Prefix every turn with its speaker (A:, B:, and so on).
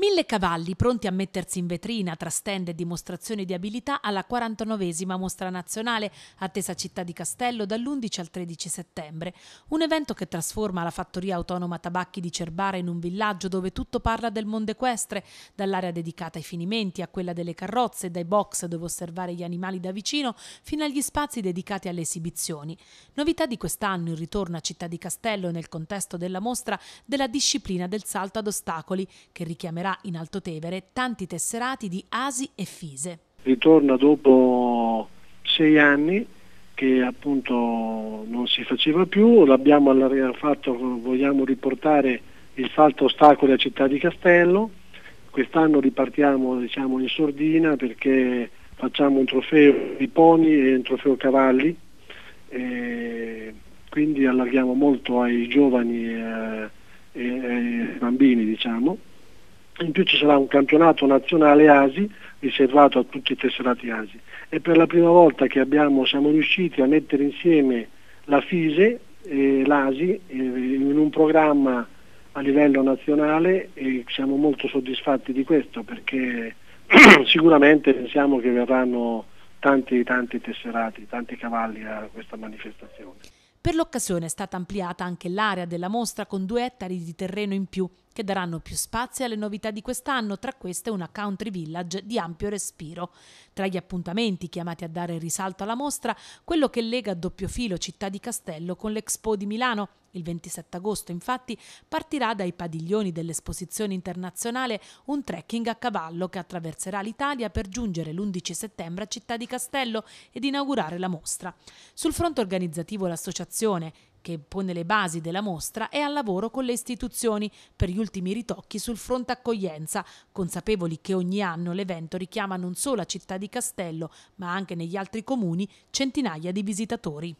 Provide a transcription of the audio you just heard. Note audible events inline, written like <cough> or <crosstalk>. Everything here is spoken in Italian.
A: Mille cavalli pronti a mettersi in vetrina tra stand e dimostrazioni di abilità alla 49esima Mostra Nazionale, attesa a Città di Castello dall'11 al 13 settembre. Un evento che trasforma la fattoria autonoma Tabacchi di Cerbara in un villaggio dove tutto parla del mondo equestre, dall'area dedicata ai finimenti a quella delle carrozze, dai box dove osservare gli animali da vicino, fino agli spazi dedicati alle esibizioni. Novità di quest'anno il ritorno a Città di Castello nel contesto della mostra della disciplina del salto ad ostacoli, che richiamerà recupererà in Altotevere tanti tesserati di Asi e Fise.
B: Ritorna dopo sei anni che appunto non si faceva più, l'abbiamo fatto, vogliamo riportare il salto ostacoli a Città di Castello, quest'anno ripartiamo diciamo, in sordina perché facciamo un trofeo di poni e un trofeo cavalli, e quindi allarghiamo molto ai giovani eh, e ai bambini diciamo in più ci sarà un campionato nazionale ASI riservato a tutti i tesserati ASI È per la prima volta che abbiamo, siamo riusciti a mettere insieme la FISE e l'ASI eh, in un programma a livello nazionale e siamo molto soddisfatti di questo perché <clears throat> sicuramente pensiamo che verranno tanti tanti tesserati, tanti cavalli a questa manifestazione.
A: Per l'occasione è stata ampliata anche l'area della mostra con due ettari di terreno in più che daranno più spazio alle novità di quest'anno, tra queste una country village di ampio respiro. Tra gli appuntamenti chiamati a dare risalto alla mostra, quello che lega a doppio filo Città di Castello con l'Expo di Milano, il 27 agosto, infatti, partirà dai padiglioni dell'esposizione internazionale un trekking a cavallo che attraverserà l'Italia per giungere l'11 settembre a Città di Castello ed inaugurare la mostra. Sul fronte organizzativo l'associazione, che pone le basi della mostra, è al lavoro con le istituzioni per gli ultimi ritocchi sul fronte accoglienza, consapevoli che ogni anno l'evento richiama non solo a Città di Castello, ma anche negli altri comuni centinaia di visitatori.